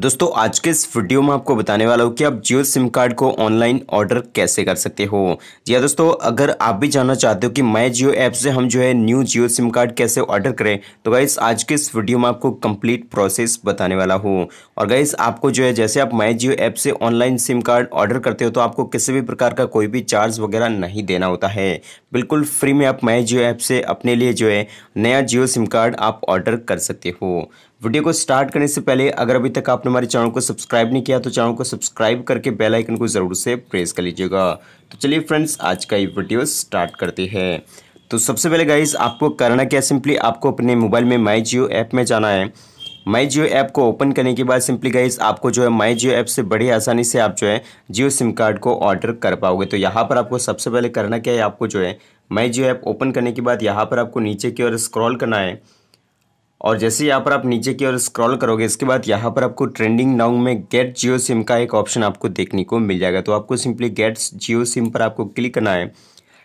दोस्तों आज के इस वीडियो में आपको बताने वाला हूँ कि आप जियो सिम कार्ड को ऑनलाइन ऑर्डर कैसे कर सकते हो जी हाँ दोस्तों अगर आप भी जानना चाहते हो कि माई जियो ऐप से हम जो है न्यू जियो सिम कार्ड कैसे ऑर्डर करें तो गाइस आज के इस वीडियो में आपको कंप्लीट प्रोसेस बताने वाला हूँ और गाइस आपको जो है जैसे आप माई जियो ऐप से ऑनलाइन सिम कार्ड ऑर्डर करते हो तो आपको किसी भी प्रकार का कोई भी चार्ज वगैरह नहीं देना होता है बिल्कुल फ्री में आप माई जियो ऐप से अपने लिए जो है नया जियो सिम कार्ड आप ऑर्डर कर सकते हो वीडियो को स्टार्ट करने से पहले अगर अभी तक आपने हमारे चैनल को सब्सक्राइब नहीं किया तो चैनल को सब्सक्राइब करके बेल आइकन को ज़रूर से प्रेस कर लीजिएगा तो चलिए फ्रेंड्स आज का ये वीडियो स्टार्ट करते हैं तो सबसे पहले गाइज आपको करना क्या सिंपली आपको अपने मोबाइल में माई जियो ऐप में जाना है माई जियो ऐप को ओपन करने के बाद सिंपली गाइज आपको जो है माई जियो ऐप से बड़ी आसानी से आप जो है जियो सिम कार्ड को ऑर्डर कर पाओगे तो यहाँ पर आपको सबसे पहले करना क्या है आपको जो है माई जियो ऐप ओपन करने के बाद यहाँ पर आपको नीचे की ओर स्क्रॉल करना है और जैसे यहाँ पर आप नीचे की ओर स्क्रॉल करोगे इसके बाद यहाँ पर आपको ट्रेंडिंग नाउ में गेट जियो सिम का एक ऑप्शन आपको देखने को मिल जाएगा तो आपको सिंपली गेट्स जियो सिम पर आपको क्लिक करना है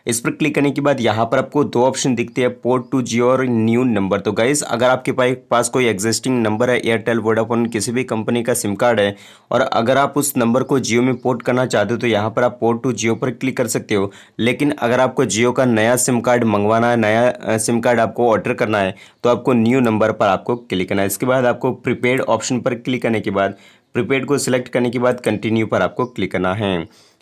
इस पर क्लिक करने के बाद यहाँ पर आपको दो ऑप्शन दिखते हैं पोर्ट टू जियो और न्यू नंबर तो गाइज अगर आपके पास कोई एग्जिस्टिंग नंबर है एयरटेल वोडाफोन किसी भी कंपनी का सिम कार्ड है और अगर आप उस नंबर को जियो में पोर्ट करना चाहते हो तो यहाँ पर आप पोर्ट टू जियो पर क्लिक कर सकते हो लेकिन अगर आपको जियो का नया सिम कार्ड मंगवाना है नया सिम कार्ड आपको ऑर्डर करना है तो आपको न्यू नंबर पर आपको क्लिक करना है इसके बाद आपको प्रीपेड ऑप्शन पर क्लिक करने के बाद प्रीपेड को सिलेक्ट करने के बाद कंटिन्यू पर आपको क्लिक करना है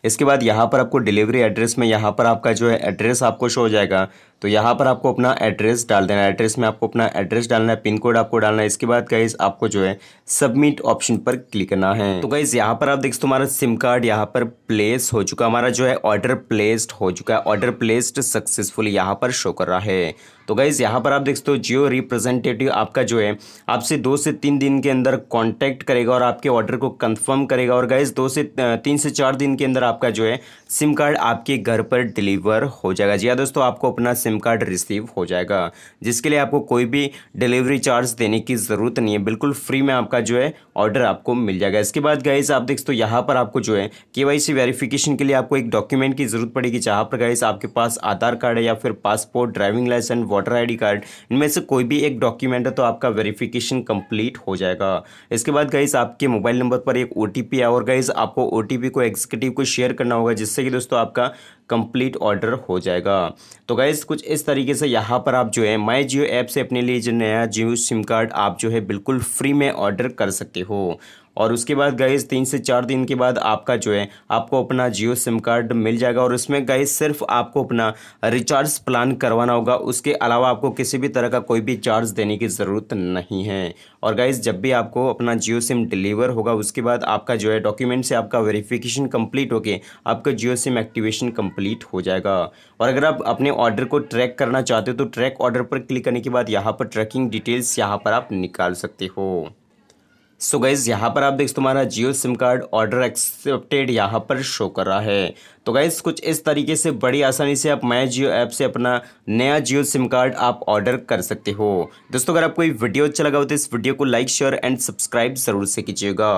इसके बाद यहाँ पर आपको डिलीवरी एड्रेस में यहाँ पर आपका जो है एड्रेस आपको शो हो जाएगा तो यहाँ पर आपको अपना एड्रेस डाल देना है एड्रेस में आपको अपना एड्रेस डालना है पिन कोड आपको डालना है इसके बाद गाइज आपको जो है सबमिट ऑप्शन पर क्लिक करना है तो गाइज यहाँ पर आप देख सकते हमारा सिम कार्ड यहाँ पर प्लेस हो चुका हमारा जो है ऑर्डर प्लेस्ड हो चुका है ऑर्डर प्लेस्ड सक्सेसफुल यहाँ पर शो कर रहा है तो गाइज यहाँ पर आप देख सकते हो जियो रिप्रेजेंटेटिव आपका जो है आपसे दो से तीन दिन के अंदर कॉन्टैक्ट करेगा और आपके ऑर्डर को कन्फर्म करेगा और गाइज दो से तीन से चार दिन के अंदर आपका जो है सिम कार्ड आपके घर पर डिलीवर हो जाएगा जी हाँ दोस्तों आपको अपना सिम कार्ड रिसीव हो जाएगा जिसके लिए आपको कोई भी डिलीवरी चार्ज देने की ज़रूरत नहीं है बिल्कुल फ्री में आपका जो है ऑर्डर आपको मिल जाएगा इसके बाद गाइस आप देख तो यहाँ पर आपको जो है के वाई वेरिफिकेशन के लिए आपको एक डॉक्यूमेंट की ज़रूरत पड़ेगी जहाँ पर गाइस आपके पास आधार कार्ड है या फिर passport driving license voter I card इनमें से कोई भी एक डॉक्यूमेंट है तो आपका वेरिफिकेशन कंप्लीट हो जाएगा इसके बाद गाइस आपके मोबाइल नंबर पर एक ओ आया और गाइस आपको ओ को एग्जीक्यूटिव को शेयर शेयर करना होगा जिससे कि दोस्तों आपका कंप्लीट ऑर्डर हो जाएगा तो गाइज़ कुछ इस तरीके से यहाँ पर आप जो है माई जियो ऐप से अपने लिए जो नया जियो सिम कार्ड आप जो है बिल्कुल फ्री में ऑर्डर कर सकते हो और उसके बाद गैस तीन से चार दिन के बाद आपका जो है आपको अपना जियो सिम कार्ड मिल जाएगा और उसमें गैस सिर्फ आपको अपना रिचार्ज प्लान करवाना होगा उसके अलावा आपको किसी भी तरह का कोई भी चार्ज देने की ज़रूरत नहीं है और गैस जब भी आपको अपना जियो सिम डिलीवर होगा उसके बाद आपका जो है डॉक्यूमेंट से आपका वेरिफिकेशन कंप्लीट होके आपका जियो सिम एक्टिवेशन कंप्लीट हो जाएगा और अगर आप अपने ऑर्डर को ट्रैक करना चाहते हो तो ट्रैक ऑर्डर पर क्लिक करने के बाद यहाँ पर ट्रैकिंग डिटेल्स यहाँ पर आप निकाल सकते हो सो so गाइज़ यहाँ पर आप देख तुम्हारा Jio SIM card order accepted यहाँ पर शो कर रहा है तो गाइज़ कुछ इस तरीके से बड़ी आसानी से आप माई जियो ऐप से अपना नया जियो सिम कार्ड आप ऑर्डर कर सकते हो दोस्तों अगर आपको ये वीडियो अच्छा लगा हो तो इस वीडियो को लाइक शेयर एंड सब्सक्राइब ज़रूर से कीजिएगा